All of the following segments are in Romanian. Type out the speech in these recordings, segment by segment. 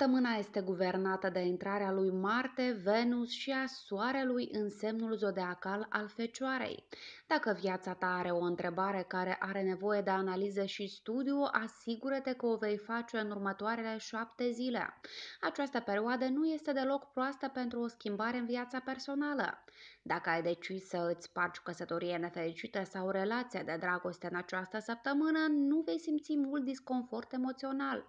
Săptămâna este guvernată de intrarea lui Marte, Venus și a Soarelui în semnul zodiacal al Fecioarei. Dacă viața ta are o întrebare care are nevoie de analiză și studiu, asigură-te că o vei face în următoarele șapte zile. Această perioadă nu este deloc proastă pentru o schimbare în viața personală. Dacă ai decis să îți parci căsătorie nefericită sau relația de dragoste în această săptămână, nu vei simți mult disconfort emoțional.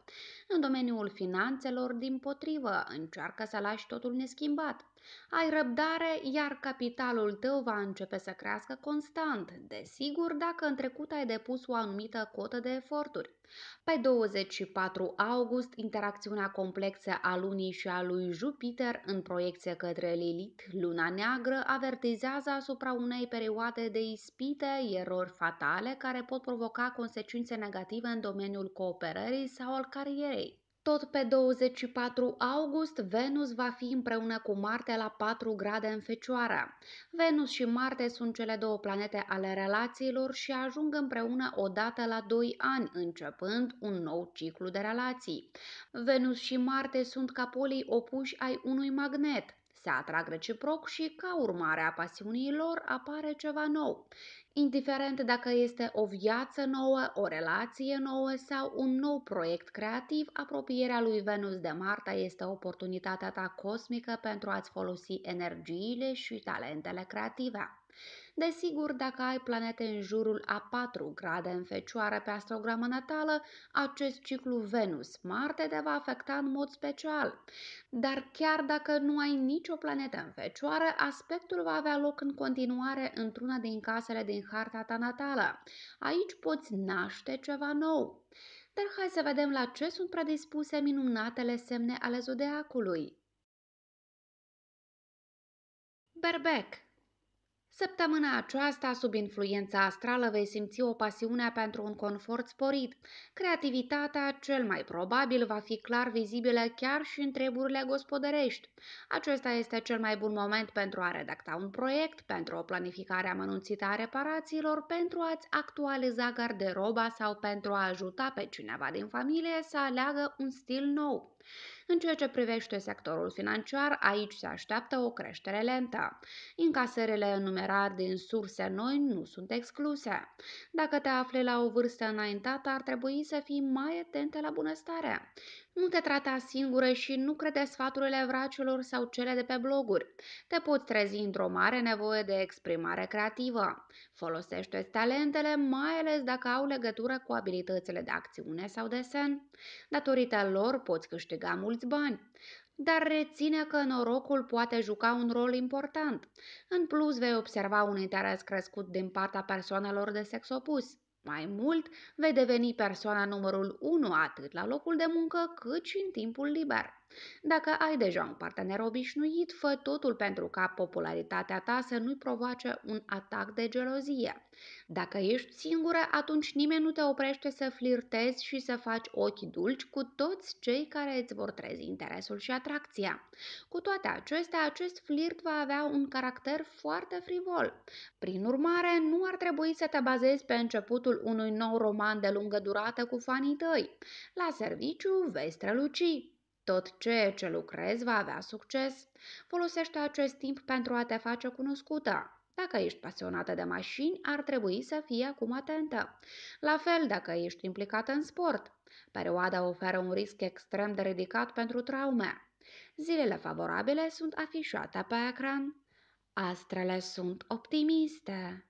În domeniul finanțelor, din potrivă, încearcă să lași totul neschimbat. Ai răbdare, iar capitalul tău va începe să crească constant, desigur dacă în trecut ai depus o anumită cotă de eforturi. Pe 24 august, interacțiunea complexă a lunii și a lui Jupiter în proiecție către Lilith, luna neagră, avertizează asupra unei perioade de ispite, erori fatale care pot provoca consecințe negative în domeniul cooperării sau al carierei. Tot pe 24 august, Venus va fi împreună cu Marte la 4 grade în Fecioară. Venus și Marte sunt cele două planete ale relațiilor și ajung împreună odată la 2 ani, începând un nou ciclu de relații. Venus și Marte sunt ca polii opuși ai unui magnet se atrag reciproc și, ca urmare a pasiunii lor, apare ceva nou. Indiferent dacă este o viață nouă, o relație nouă sau un nou proiect creativ, apropierea lui Venus de Marta este oportunitatea ta cosmică pentru a-ți folosi energiile și talentele creative. Desigur, dacă ai planete în jurul a 4 grade în fecioară pe astrogramă natală, acest ciclu Venus-Marte te va afecta în mod special. Dar chiar dacă nu ai nicio planetă în fecioară, aspectul va avea loc în continuare într-una din casele din harta ta natală. Aici poți naște ceva nou. Dar hai să vedem la ce sunt predispuse minunatele semne ale zodiacului. Berbec Săptămâna aceasta, sub influența astrală, vei simți o pasiune pentru un confort sporit. Creativitatea, cel mai probabil, va fi clar vizibilă chiar și în treburile gospodărești. Acesta este cel mai bun moment pentru a redacta un proiect, pentru o planificare amănunțită a reparațiilor, pentru a-ți actualiza garderoba sau pentru a ajuta pe cineva din familie să aleagă un stil nou. În ceea ce privește sectorul financiar, aici se așteaptă o creștere lentă. Incaserele enumerate din surse noi nu sunt excluse. Dacă te afli la o vârstă înaintată, ar trebui să fii mai atent la bunăstare. Nu te trata singură și nu crede sfaturile vracelor sau cele de pe bloguri. Te poți trezi într-o mare nevoie de exprimare creativă. Folosește talentele, mai ales dacă au legătură cu abilitățile de acțiune sau desen. Datorită lor poți câștiga mulți bani dar reține că norocul poate juca un rol important. În plus, vei observa un interes crescut din partea persoanelor de sex opus. Mai mult, vei deveni persoana numărul 1 atât la locul de muncă cât și în timpul liber. Dacă ai deja un partener obișnuit, fă totul pentru ca popularitatea ta să nu-i provoace un atac de gelozie. Dacă ești singură, atunci nimeni nu te oprește să flirtezi și să faci ochi dulci cu toți cei care îți vor trezi interesul și atracția. Cu toate acestea, acest flirt va avea un caracter foarte frivol. Prin urmare, nu ar trebui să te bazezi pe începutul unui nou roman de lungă durată cu fanii tăi. La serviciu vei străluci. Tot ceea ce lucrezi va avea succes. Folosește acest timp pentru a te face cunoscută. Dacă ești pasionată de mașini, ar trebui să fii acum atentă. La fel dacă ești implicată în sport. Perioada oferă un risc extrem de ridicat pentru traume. Zilele favorabile sunt afișate pe ecran. Astrele sunt optimiste.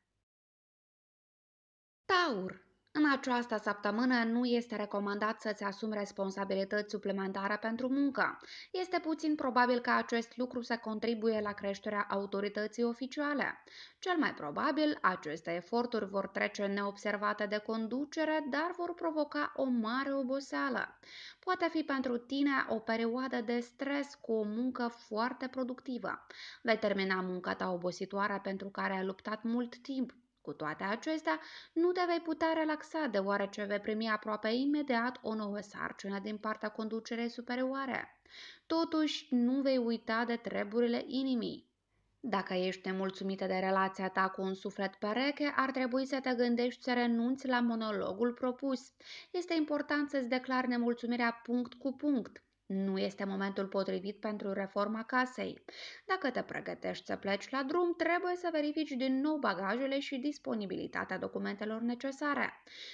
Taur în această săptămână nu este recomandat să-ți asumi responsabilități suplimentare pentru muncă. Este puțin probabil că acest lucru să contribuie la creșterea autorității oficiale. Cel mai probabil, aceste eforturi vor trece neobservate de conducere, dar vor provoca o mare oboseală. Poate fi pentru tine o perioadă de stres cu o muncă foarte productivă. Vei termina munca ta obositoare pentru care ai luptat mult timp. Cu toate acestea, nu te vei putea relaxa deoarece vei primi aproape imediat o nouă sarcină din partea conducerei superioare. Totuși, nu vei uita de treburile inimii. Dacă ești nemulțumită de relația ta cu un suflet pereche, ar trebui să te gândești să renunți la monologul propus. Este important să-ți declari nemulțumirea punct cu punct. Nu este momentul potrivit pentru reforma casei. Dacă te pregătești să pleci la drum, trebuie să verifici din nou bagajele și disponibilitatea documentelor necesare.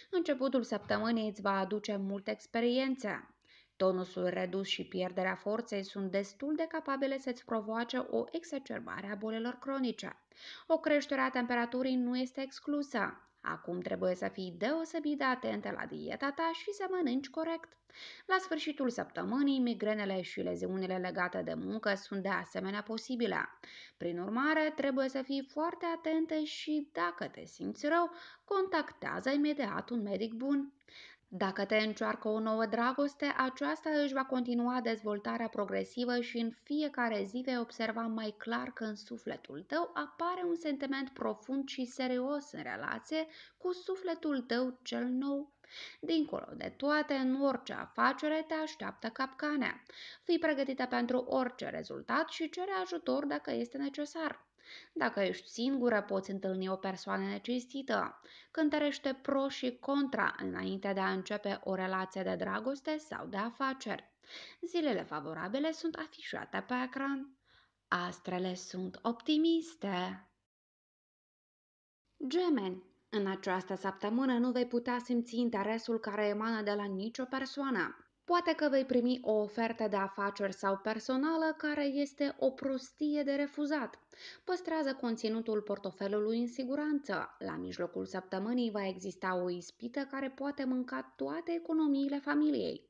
Începutul săptămânii îți va aduce multe experiențe. Tonusul redus și pierderea forței sunt destul de capabile să-ți provoace o exacerbare a bolilor cronice. O creștere a temperaturii nu este exclusă. Acum trebuie să fii deosebit de atentă la dieta ta și să mănânci corect. La sfârșitul săptămânii, migrenele și leziunile legate de muncă sunt de asemenea posibile. Prin urmare, trebuie să fii foarte atentă și, dacă te simți rău, contactează imediat un medic bun. Dacă te încearcă o nouă dragoste, aceasta își va continua dezvoltarea progresivă și în fiecare zi vei observa mai clar că în sufletul tău apare un sentiment profund și serios în relație cu sufletul tău cel nou. Dincolo de toate, în orice afacere te așteaptă capcanea. Fii pregătită pentru orice rezultat și cere ajutor dacă este necesar. Dacă ești singură, poți întâlni o persoană necinstită. Cântărește pro și contra înainte de a începe o relație de dragoste sau de afaceri. Zilele favorabile sunt afișate pe ecran. Astrele sunt optimiste. Gemeni în această săptămână nu vei putea simți interesul care emană de la nicio persoană. Poate că vei primi o ofertă de afaceri sau personală care este o prostie de refuzat. Păstrează conținutul portofelului în siguranță. La mijlocul săptămânii va exista o ispită care poate mânca toate economiile familiei.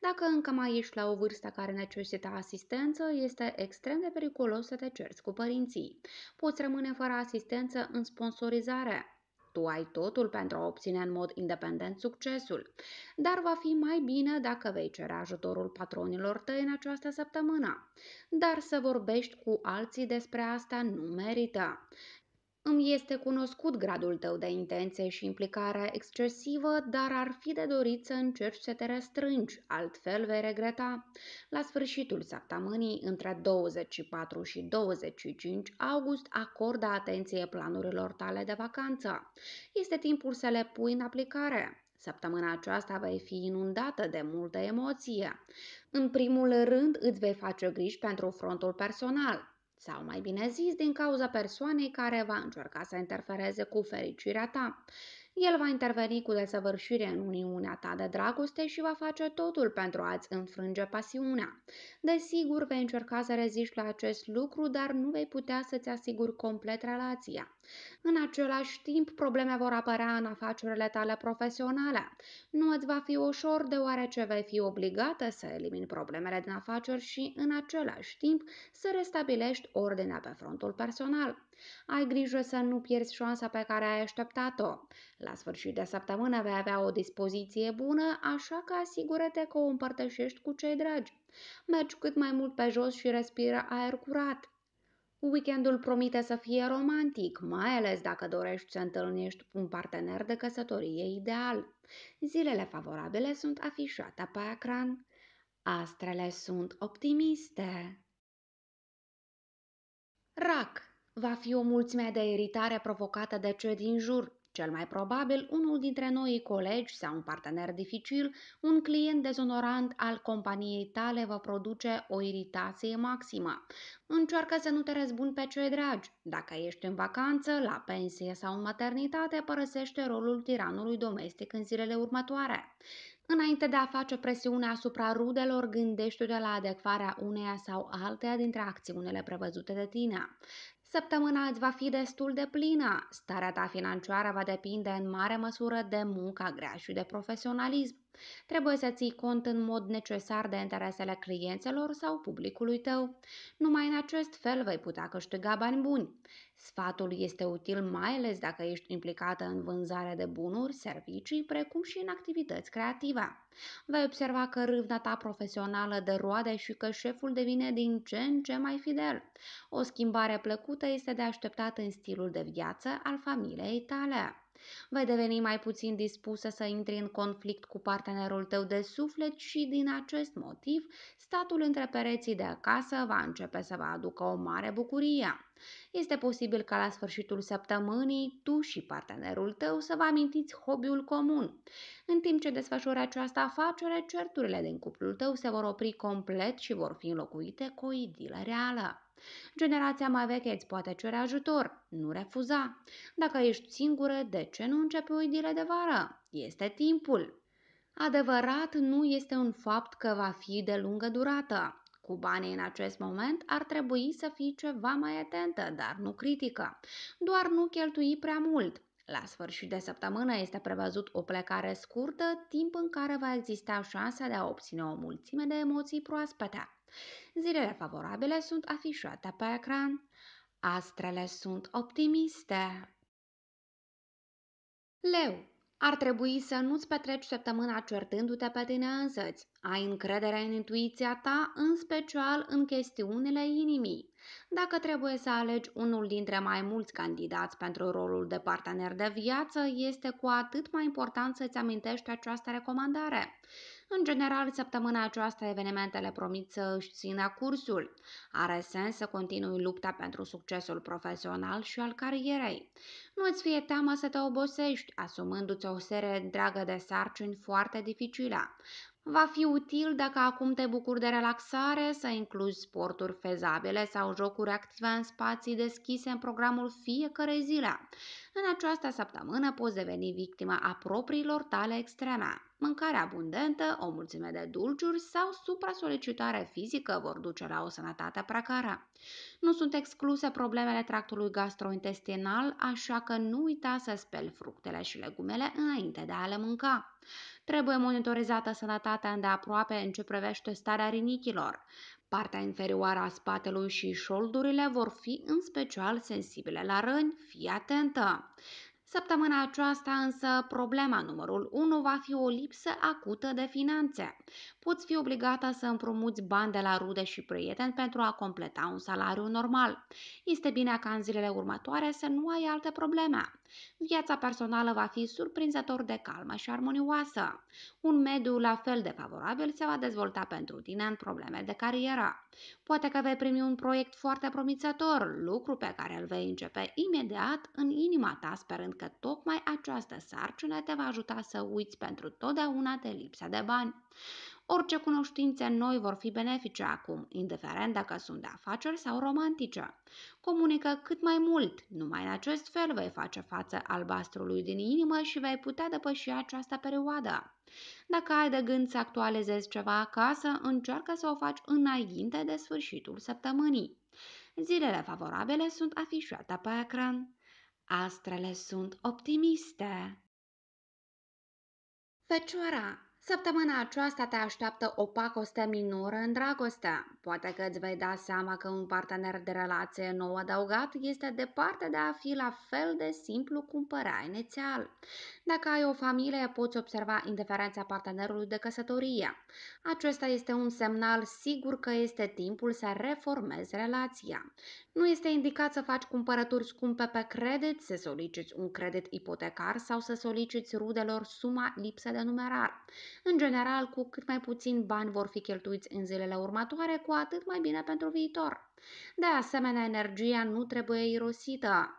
Dacă încă mai ești la o vârstă care necesită asistență, este extrem de periculos să te cerți cu părinții. Poți rămâne fără asistență în sponsorizare. Tu ai totul pentru a obține în mod independent succesul, dar va fi mai bine dacă vei cere ajutorul patronilor tăi în această săptămână. Dar să vorbești cu alții despre asta nu merită. Îmi este cunoscut gradul tău de intenție și implicare excesivă, dar ar fi de dorit să încerci să te restrângi, altfel vei regreta. La sfârșitul săptămânii, între 24 și 25 august, acordă atenție planurilor tale de vacanță. Este timpul să le pui în aplicare. Săptămâna aceasta vei fi inundată de multă emoție. În primul rând, îți vei face griji pentru frontul personal sau mai bine zis din cauza persoanei care va încerca să interfereze cu fericirea ta. El va interveni cu desăvârșire în uniunea ta de dragoste și va face totul pentru a-ți înfrânge pasiunea. Desigur, vei încerca să reziști la acest lucru, dar nu vei putea să-ți asiguri complet relația. În același timp, probleme vor apărea în afacerile tale profesionale. Nu îți va fi ușor deoarece vei fi obligată să elimini problemele din afaceri și, în același timp, să restabilești ordinea pe frontul personal. Ai grijă să nu pierzi șansa pe care ai așteptat-o. La sfârșit de săptămână vei avea o dispoziție bună, așa că asigură-te că o împărtășești cu cei dragi. Mergi cât mai mult pe jos și respiră aer curat. Weekendul promite să fie romantic, mai ales dacă dorești să întâlnești un partener de căsătorie ideal. Zilele favorabile sunt afișate pe ecran. Astrele sunt optimiste. Rac Va fi o mulțime de iritare provocată de cei din jur, cel mai probabil unul dintre noi colegi sau un partener dificil, un client dezonorant al companiei tale va produce o iritație maximă. Încearcă să nu te răzbuni pe cei dragi. Dacă ești în vacanță, la pensie sau în maternitate, părăsește rolul tiranului domestic în zilele următoare. Înainte de a face presiune asupra rudelor, gândește-te la adecvarea uneia sau alteia dintre acțiunile prevăzute de tine. Săptămâna îți va fi destul de plină. Starea ta financiară va depinde în mare măsură de munca grea și de profesionalism. Trebuie să ții cont în mod necesar de interesele clienților sau publicului tău. Numai în acest fel vei putea câștiga bani buni. Sfatul este util mai ales dacă ești implicată în vânzarea de bunuri, servicii, precum și în activități creative. Vei observa că râvna ta profesională de roade și că șeful devine din ce în ce mai fidel. O schimbare plăcută este de așteptat în stilul de viață al familiei tale. Vei deveni mai puțin dispusă să intri în conflict cu partenerul tău de suflet și din acest motiv, statul între pereții de acasă va începe să vă aducă o mare bucurie. Este posibil ca la sfârșitul săptămânii tu și partenerul tău să vă amintiți hobby-ul comun. În timp ce desfășori această afacere, certurile din cuplul tău se vor opri complet și vor fi înlocuite cu o idilă reală. Generația mai veche îți poate cere ajutor, nu refuza. Dacă ești singură, de ce nu începi o idilă de vară? Este timpul. Adevărat nu este un fapt că va fi de lungă durată cu banii în acest moment, ar trebui să fii ceva mai atentă, dar nu critică. Doar nu cheltui prea mult. La sfârșit de săptămână este prevăzut o plecare scurtă, timp în care va exista șansa de a obține o mulțime de emoții proaspete. Zilele favorabile sunt afișate pe ecran. Astrele sunt optimiste. Leu ar trebui să nu-ți petreci săptămâna certându-te pe tine însăți. Ai încredere în intuiția ta, în special în chestiunile inimii. Dacă trebuie să alegi unul dintre mai mulți candidați pentru rolul de partener de viață, este cu atât mai important să-ți amintești această recomandare. În general, săptămâna aceasta evenimentele promit să își țină cursul. Are sens să continui lupta pentru succesul profesional și al carierei. Nu îți fie teamă să te obosești, asumându-ți o serie dragă de sarcini foarte dificile. Va fi util dacă acum te bucuri de relaxare să incluzi sporturi fezabile sau jocuri active în spații deschise în programul fiecare zile. În această săptămână poți deveni victima a propriilor tale extreme. Mâncare abundentă, o mulțime de dulciuri sau supra-solicitare fizică vor duce la o sănătate precară. Nu sunt excluse problemele tractului gastrointestinal, așa că nu uita să speli fructele și legumele înainte de a le mânca. Trebuie monitorizată sănătatea îndeaproape în ce privește starea rinichilor. Partea inferioară a spatelui și șoldurile vor fi în special sensibile la răni, fii atentă! Săptămâna aceasta însă problema numărul 1 va fi o lipsă acută de finanțe. Poți fi obligată să împrumuți bani de la rude și prieteni pentru a completa un salariu normal. Este bine ca în zilele următoare să nu ai alte probleme viața personală va fi surprinzător de calmă și armonioasă. Un mediu la fel de favorabil se va dezvolta pentru tine în probleme de carieră. Poate că vei primi un proiect foarte promițător, lucru pe care îl vei începe imediat în inima ta, sperând că tocmai această sarcină te va ajuta să uiți pentru totdeauna de lipsa de bani. Orice cunoștințe noi vor fi benefice acum, indiferent dacă sunt de afaceri sau romantice. Comunică cât mai mult, numai în acest fel vei face față albastrului din inimă și vei putea depăși această perioadă. Dacă ai de gând să actualizezi ceva acasă, încearcă să o faci înainte de sfârșitul săptămânii. Zilele favorabile sunt afișate pe ecran. Astrele sunt optimiste. Fecioara Săptămâna aceasta te așteaptă o pacoste minoră în dragoste. Poate că îți vei da seama că un partener de relație nou adăugat este departe de a fi la fel de simplu cum părea inițial. Dacă ai o familie, poți observa indiferența partenerului de căsătorie. Acesta este un semnal sigur că este timpul să reformezi relația. Nu este indicat să faci cumpărături scumpe pe credit, să soliciți un credit ipotecar sau să soliciți rudelor suma lipsă de numerar. În general, cu cât mai puțin bani vor fi cheltuiți în zilele următoare, cu atât mai bine pentru viitor. De asemenea, energia nu trebuie irosită.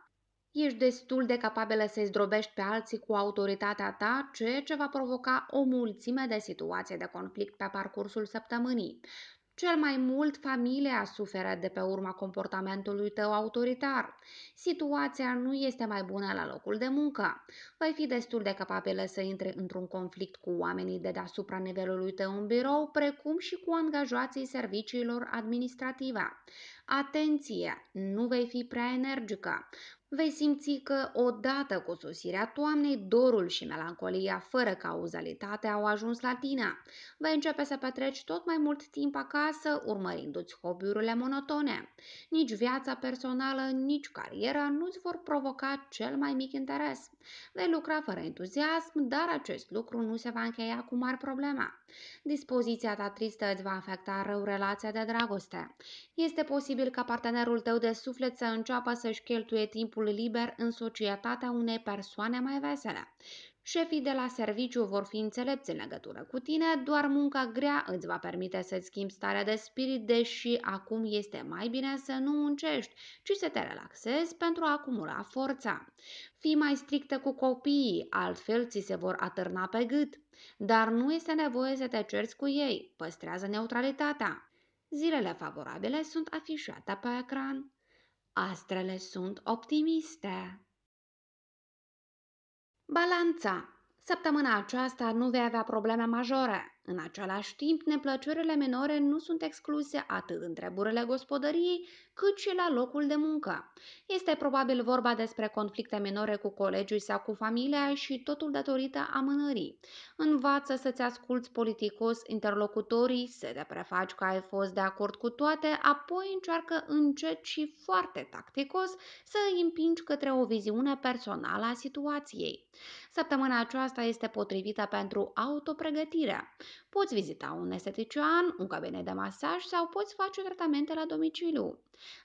Ești destul de capabilă să-i zdrobești pe alții cu autoritatea ta, ceea ce va provoca o mulțime de situații de conflict pe parcursul săptămânii. Cel mai mult familia suferă de pe urma comportamentului tău autoritar. Situația nu este mai bună la locul de muncă. Vei fi destul de capabilă să intri într-un conflict cu oamenii de deasupra nivelului tău în birou, precum și cu angajații serviciilor administrative. Atenție! Nu vei fi prea energică vei simți că odată cu sosirea toamnei, dorul și melancolia fără cauzalitate au ajuns la tine. Vei începe să petreci tot mai mult timp acasă, urmărindu-ți hobby-urile monotone. Nici viața personală, nici cariera nu-ți vor provoca cel mai mic interes. Vei lucra fără entuziasm, dar acest lucru nu se va încheia cu mari probleme. Dispoziția ta tristă îți va afecta rău relația de dragoste. Este posibil ca partenerul tău de suflet să înceapă să-și cheltuie timpul timpul liber în societatea unei persoane mai vesele. Șefii de la serviciu vor fi înțelepți în legătură cu tine, doar munca grea îți va permite să-ți schimbi starea de spirit, deși acum este mai bine să nu muncești, ci să te relaxezi pentru a acumula forța. Fii mai strictă cu copiii, altfel ți se vor atârna pe gât. Dar nu este nevoie să te cerți cu ei, păstrează neutralitatea. Zilele favorabile sunt afișate pe ecran. Astrele sunt optimiste. Balanța Săptămâna aceasta nu vei avea probleme majore. În același timp, neplăcerile minore nu sunt excluse atât în treburile gospodăriei, cât și la locul de muncă. Este probabil vorba despre conflicte minore cu colegii sau cu familia și totul datorită amânării. Învață să-ți asculți politicos interlocutorii, să te prefaci că ai fost de acord cu toate, apoi încearcă încet și foarte tacticos să îi împingi către o viziune personală a situației. Săptămâna aceasta este potrivită pentru autopregătire. Poți vizita un estetician, un cabinet de masaj sau poți face tratamente la domiciliu.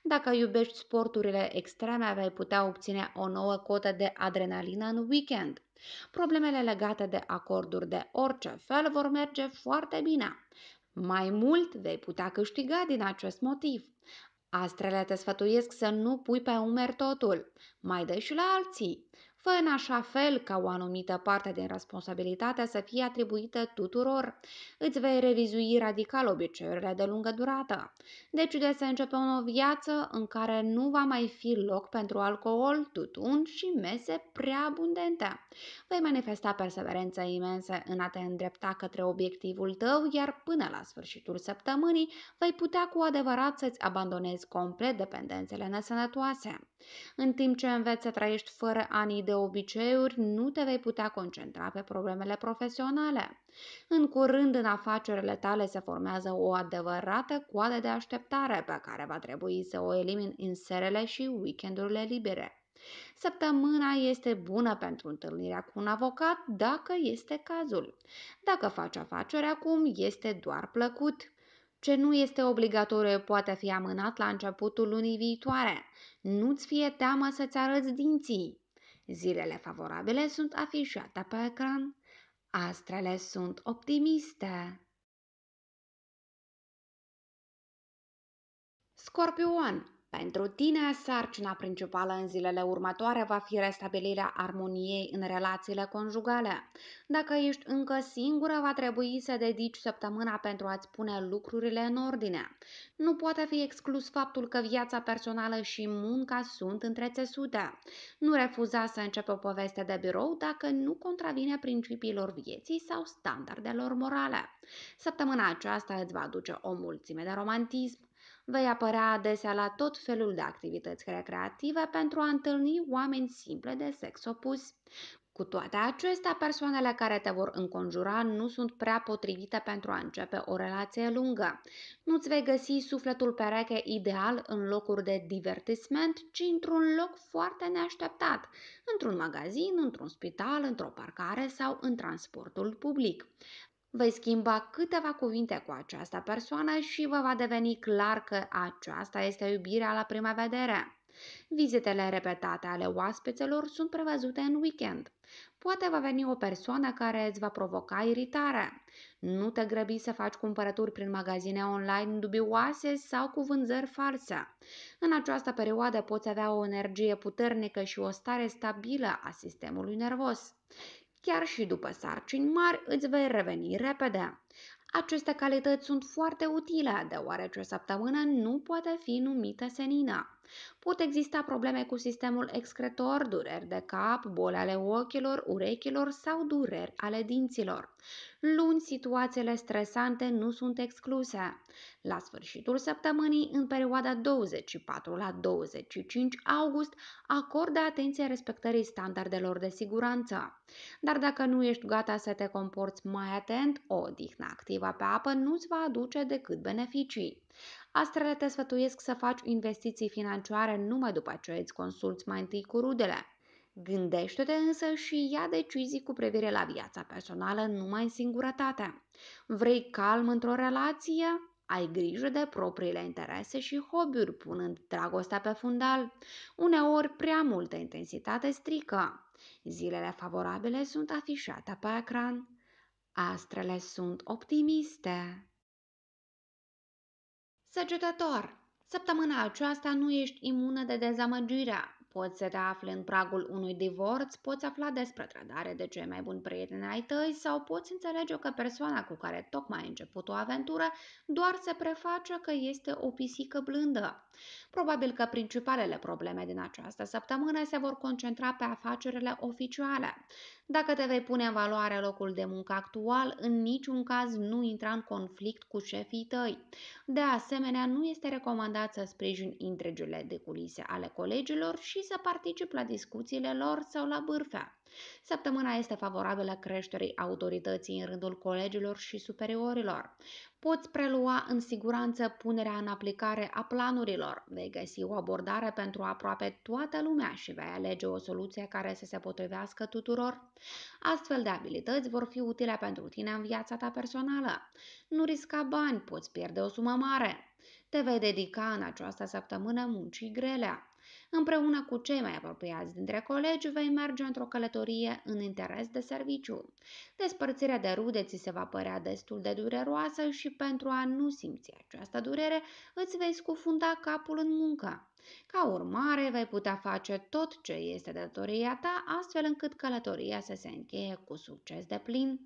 Dacă iubești sporturile extreme, vei putea obține o nouă cotă de adrenalină în weekend. Problemele legate de acorduri de orice fel vor merge foarte bine. Mai mult vei putea câștiga din acest motiv. Astrele te sfătuiesc să nu pui pe umeri totul, mai dă și la alții fă în așa fel ca o anumită parte din responsabilitatea să fie atribuită tuturor. Îți vei revizui radical obiceiurile de lungă durată. deci de să începe o nouă viață în care nu va mai fi loc pentru alcool, tutun și mese prea abundente. Vei manifesta perseverență imensă în a te îndrepta către obiectivul tău, iar până la sfârșitul săptămânii vei putea cu adevărat să-ți abandonezi complet dependențele nesănătoase. În timp ce înveți să trăiești fără anii de obiceiuri, nu te vei putea concentra pe problemele profesionale. În curând, în afacerile tale se formează o adevărată coadă de așteptare pe care va trebui să o elimini în serele și weekendurile libere. Săptămâna este bună pentru întâlnirea cu un avocat dacă este cazul. Dacă faci afaceri acum, este doar plăcut. Ce nu este obligatoriu poate fi amânat la începutul lunii viitoare. Nu-ți fie teamă să-ți arăți dinții. Zilele favorabile sunt afișate pe ecran. Astrele sunt optimiste. Scorpion pentru tine, sarcina principală în zilele următoare va fi restabilirea armoniei în relațiile conjugale. Dacă ești încă singură, va trebui să dedici săptămâna pentru a-ți pune lucrurile în ordine. Nu poate fi exclus faptul că viața personală și munca sunt întrețesute. Nu refuza să începi o poveste de birou dacă nu contravine principiilor vieții sau standardelor morale. Săptămâna aceasta îți va aduce o mulțime de romantism, Vei apărea adesea la tot felul de activități recreative pentru a întâlni oameni simple de sex opus. Cu toate acestea, persoanele care te vor înconjura nu sunt prea potrivite pentru a începe o relație lungă. Nu-ți vei găsi sufletul pereche ideal în locuri de divertisment, ci într-un loc foarte neașteptat, într-un magazin, într-un spital, într-o parcare sau în transportul public. Vei schimba câteva cuvinte cu această persoană și vă va deveni clar că aceasta este iubirea la prima vedere. Vizitele repetate ale oaspețelor sunt prevăzute în weekend. Poate va veni o persoană care îți va provoca iritare. Nu te grăbi să faci cumpărături prin magazine online dubioase sau cu vânzări false. În această perioadă poți avea o energie puternică și o stare stabilă a sistemului nervos. Chiar și după sarcini mari îți vei reveni repede. Aceste calități sunt foarte utile, deoarece o săptămână nu poate fi numită senină. Pot exista probleme cu sistemul excretor, dureri de cap, boli ale ochilor, urechilor sau dureri ale dinților. Luni, situațiile stresante nu sunt excluse. La sfârșitul săptămânii, în perioada 24 la 25 august, acordă atenție respectării standardelor de siguranță. Dar dacă nu ești gata să te comporți mai atent, o odihnă activă pe apă nu-ți va aduce decât beneficii. Astrele te sfătuiesc să faci investiții financiare numai după ce îți consulți mai întâi cu rudele. Gândește-te însă și ia decizii cu privire la viața personală numai în singurătate. Vrei calm într-o relație? Ai grijă de propriile interese și hobby-uri, punând dragostea pe fundal. Uneori, prea multă intensitate strică. Zilele favorabile sunt afișate pe ecran. Astrele sunt optimiste. Săgetător! Săptămâna aceasta nu ești imună de dezamăgirea. Poți să te afli în pragul unui divorț, poți afla despre trădare de cei mai buni prieteni ai tăi sau poți înțelege că persoana cu care tocmai ai început o aventură doar se preface că este o pisică blândă. Probabil că principalele probleme din această săptămână se vor concentra pe afacerile oficiale. Dacă te vei pune în valoare locul de muncă actual, în niciun caz nu intra în conflict cu șefii tăi. De asemenea, nu este recomandat să sprijini întregile de culise ale colegilor și să participi la discuțiile lor sau la bârfea. Săptămâna este favorabilă creșterii autorității în rândul colegilor și superiorilor poți prelua în siguranță punerea în aplicare a planurilor, vei găsi o abordare pentru aproape toată lumea și vei alege o soluție care să se potrivească tuturor. Astfel de abilități vor fi utile pentru tine în viața ta personală. Nu risca bani, poți pierde o sumă mare. Te vei dedica în această săptămână muncii grele. Împreună cu cei mai apropiați dintre colegi vei merge într-o călătorie în interes de serviciu. Despărțirea de rude ți se va părea destul de dureroasă și pentru a nu simți această durere îți vei scufunda capul în muncă. Ca urmare, vei putea face tot ce este datoria ta, astfel încât călătoria să se încheie cu succes de plin.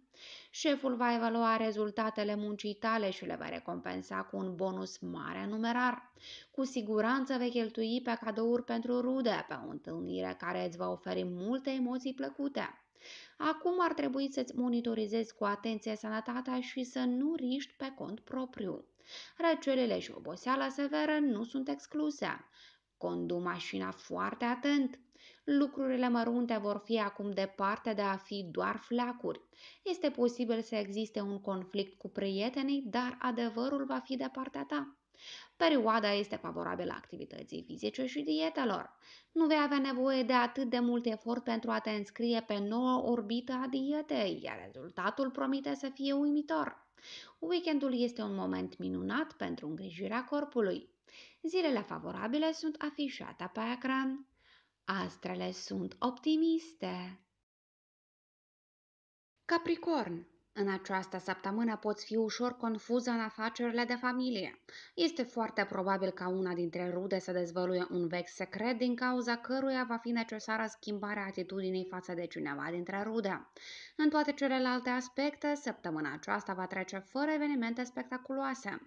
Șeful va evalua rezultatele muncii tale și le va recompensa cu un bonus mare numerar. Cu siguranță vei cheltui pe cadouri pentru rude, pe o întâlnire care îți va oferi multe emoții plăcute. Acum ar trebui să-ți monitorizezi cu atenție sănătatea și să nu riști pe cont propriu. Răcelele și oboseala severă nu sunt excluse. Condu mașina foarte atent. Lucrurile mărunte vor fi acum departe de a fi doar flacuri. Este posibil să existe un conflict cu prietenii, dar adevărul va fi de partea ta. Perioada este favorabilă activității fizice și dietelor. Nu vei avea nevoie de atât de mult efort pentru a te înscrie pe noua orbită a dietei, iar rezultatul promite să fie uimitor. Weekendul este un moment minunat pentru îngrijirea corpului. Zilele favorabile sunt afișate pe ecran. Astrele sunt optimiste. Capricorn în această săptămână poți fi ușor confuză în afacerile de familie. Este foarte probabil ca una dintre rude să dezvăluie un vechi secret din cauza căruia va fi necesară schimbarea atitudinii față de cineva dintre rude. În toate celelalte aspecte, săptămâna aceasta va trece fără evenimente spectaculoase.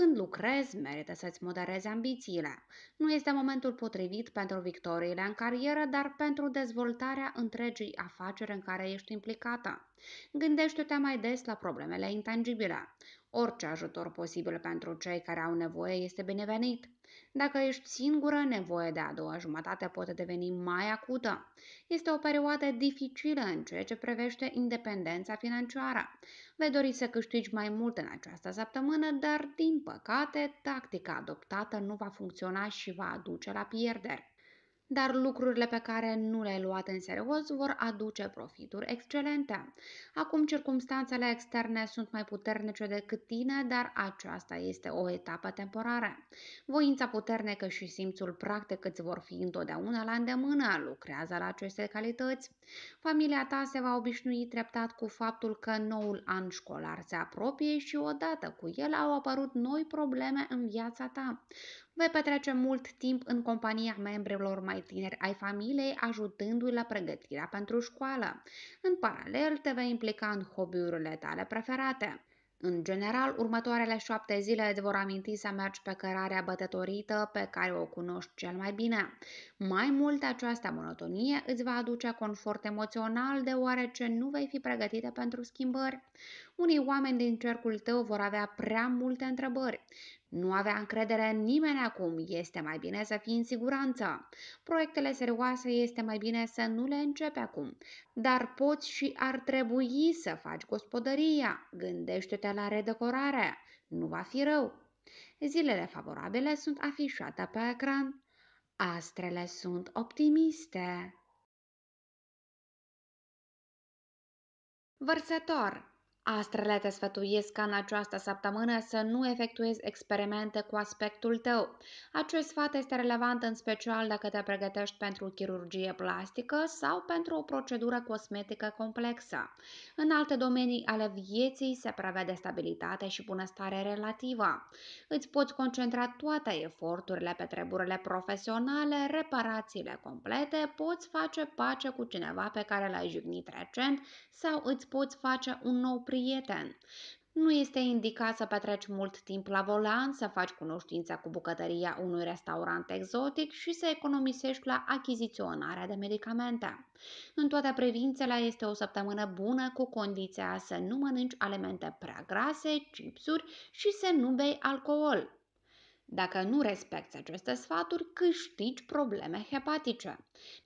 Când lucrezi, merită să-ți moderezi ambițiile. Nu este momentul potrivit pentru victoriile în carieră, dar pentru dezvoltarea întregii afaceri în care ești implicată. Gândește-te mai des la problemele intangibile. Orice ajutor posibil pentru cei care au nevoie este binevenit. Dacă ești singură, nevoie de a doua jumătate poate deveni mai acută. Este o perioadă dificilă în ceea ce privește independența financiară. Vei dori să câștigi mai mult în această săptămână, dar, din păcate, tactica adoptată nu va funcționa și va aduce la pierderi dar lucrurile pe care nu le-ai luat în serios vor aduce profituri excelente. Acum circumstanțele externe sunt mai puternice decât tine, dar aceasta este o etapă temporară. Voința puternică și simțul practic îți vor fi întotdeauna la îndemână, lucrează la aceste calități. Familia ta se va obișnui treptat cu faptul că noul an școlar se apropie și odată cu el au apărut noi probleme în viața ta vei petrece mult timp în compania membrilor mai tineri ai familiei, ajutându-i la pregătirea pentru școală. În paralel, te vei implica în hobby-urile tale preferate. În general, următoarele șapte zile îți vor aminti să mergi pe cărarea bătătorită pe care o cunoști cel mai bine. Mai mult, această monotonie îți va aduce confort emoțional deoarece nu vei fi pregătită pentru schimbări. Unii oameni din cercul tău vor avea prea multe întrebări. Nu avea încredere în nimeni acum, este mai bine să fii în siguranță. Proiectele serioase este mai bine să nu le începi acum, dar poți și ar trebui să faci gospodăria. Gândește-te la redecorare, nu va fi rău. Zilele favorabile sunt afișate pe ecran. Astrele sunt optimiste. Vărsător Astrele te sfătuiesc ca în această săptămână să nu efectuezi experimente cu aspectul tău. Acest sfat este relevant în special dacă te pregătești pentru chirurgie plastică sau pentru o procedură cosmetică complexă. În alte domenii ale vieții se prevede stabilitate și bunăstare relativă. Îți poți concentra toate eforturile pe treburile profesionale, reparațiile complete, poți face pace cu cineva pe care l-ai jignit recent sau îți poți face un nou prieten prieten. Nu este indicat să petreci mult timp la volan, să faci cunoștința cu bucătăria unui restaurant exotic și să economisești la achiziționarea de medicamente. În toate privințele este o săptămână bună cu condiția să nu mănânci alimente prea grase, chipsuri și să nu bei alcool. Dacă nu respecti aceste sfaturi, câștigi probleme hepatice.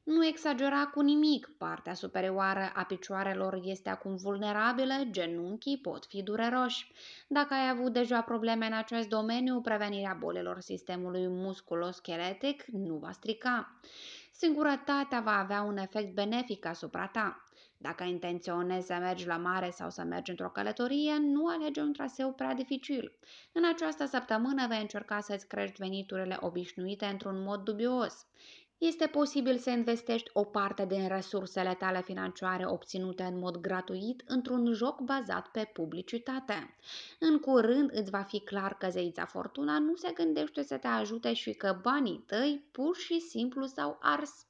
Nu exagera cu nimic, partea superioară a picioarelor este acum vulnerabilă, genunchii pot fi dureroși. Dacă ai avut deja probleme în acest domeniu, prevenirea bolilor sistemului musculoscheletic nu va strica. Singurătatea va avea un efect benefic asupra ta. Dacă intenționezi să mergi la mare sau să mergi într-o călătorie, nu alege un traseu prea dificil. În această săptămână vei încerca să-ți crești veniturile obișnuite într-un mod dubios. Este posibil să investești o parte din resursele tale financiare obținute în mod gratuit într-un joc bazat pe publicitate. În curând îți va fi clar că zeița Fortuna nu se gândește să te ajute și că banii tăi pur și simplu s-au ars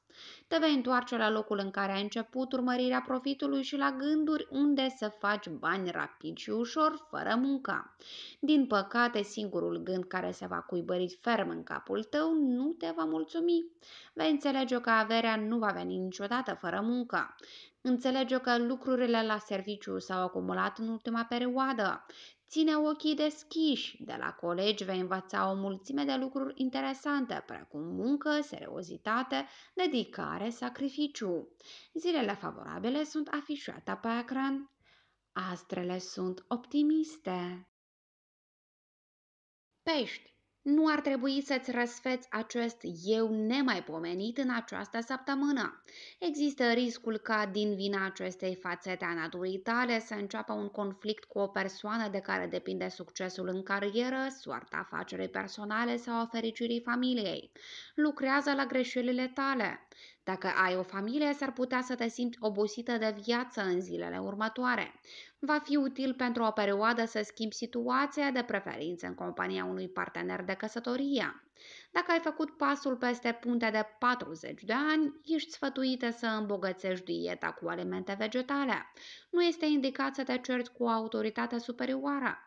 te vei întoarce la locul în care ai început urmărirea profitului și la gânduri unde să faci bani rapid și ușor, fără munca. Din păcate, singurul gând care se va cuibări ferm în capul tău nu te va mulțumi. Vei înțelege că averea nu va veni niciodată fără muncă. Înțelege că lucrurile la serviciu s-au acumulat în ultima perioadă. Ține ochii deschiși, de la colegi vei învăța o mulțime de lucruri interesante, precum muncă, seriozitate, dedicare, sacrificiu. Zilele favorabile sunt afișate pe ecran. Astrele sunt optimiste. Pești nu ar trebui să-ți răsfeți acest eu nemaipomenit în această săptămână. Există riscul ca din vina acestei fațete a naturii tale să înceapă un conflict cu o persoană de care depinde succesul în carieră, soarta afacerii personale sau a fericirii familiei. Lucrează la greșelile tale. Dacă ai o familie, s-ar putea să te simți obosită de viață în zilele următoare. Va fi util pentru o perioadă să schimbi situația de preferință în compania unui partener de căsătorie. Dacă ai făcut pasul peste punte de 40 de ani, ești sfătuită să îmbogățești dieta cu alimente vegetale. Nu este indicat să te cerți cu o autoritate superioară.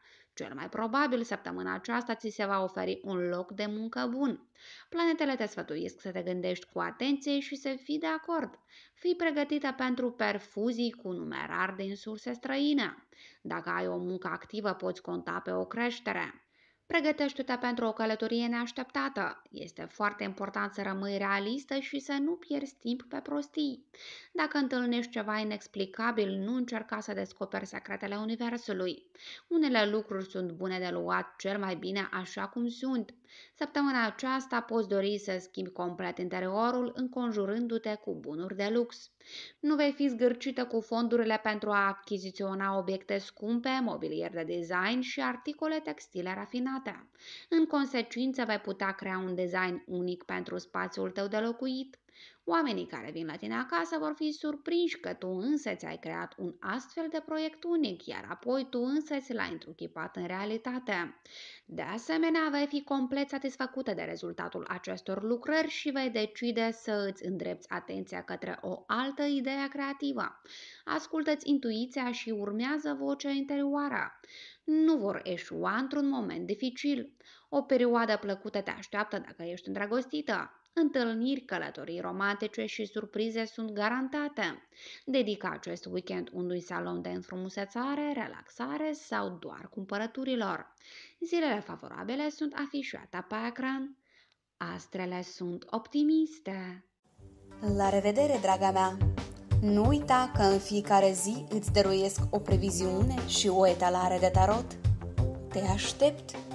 Cel mai probabil, săptămâna aceasta ți se va oferi un loc de muncă bun. Planetele te sfătuiesc să te gândești cu atenție și să fii de acord. Fii pregătită pentru perfuzii cu numerar din surse străine. Dacă ai o muncă activă, poți conta pe o creștere. Pregătește-te pentru o călătorie neașteptată. Este foarte important să rămâi realistă și să nu pierzi timp pe prostii. Dacă întâlnești ceva inexplicabil, nu încerca să descoperi secretele Universului. Unele lucruri sunt bune de luat cel mai bine așa cum sunt. Săptămâna aceasta poți dori să schimbi complet interiorul înconjurându-te cu bunuri de lux. Nu vei fi zgârcită cu fondurile pentru a achiziționa obiecte scumpe, mobilier de design și articole textile rafinate. În consecință, vei putea crea un design unic pentru spațiul tău de locuit, Oamenii care vin la tine acasă vor fi surprinși că tu însă ți-ai creat un astfel de proiect unic, iar apoi tu însă ți l-ai întruchipat în realitate. De asemenea, vei fi complet satisfăcută de rezultatul acestor lucrări și vei decide să îți îndrepți atenția către o altă idee creativă. Ascultă-ți intuiția și urmează vocea interioară nu vor eșua într-un moment dificil. O perioadă plăcută te așteaptă dacă ești îndrăgostită. Întâlniri, călătorii romantice și surprize sunt garantate. Dedica acest weekend unui salon de înfrumusețare, relaxare sau doar cumpărăturilor. Zilele favorabile sunt afișate pe ecran. Astrele sunt optimiste. La revedere, draga mea! Nu uita că în fiecare zi îți dăruiesc o previziune și o etalare de tarot. Te aștept!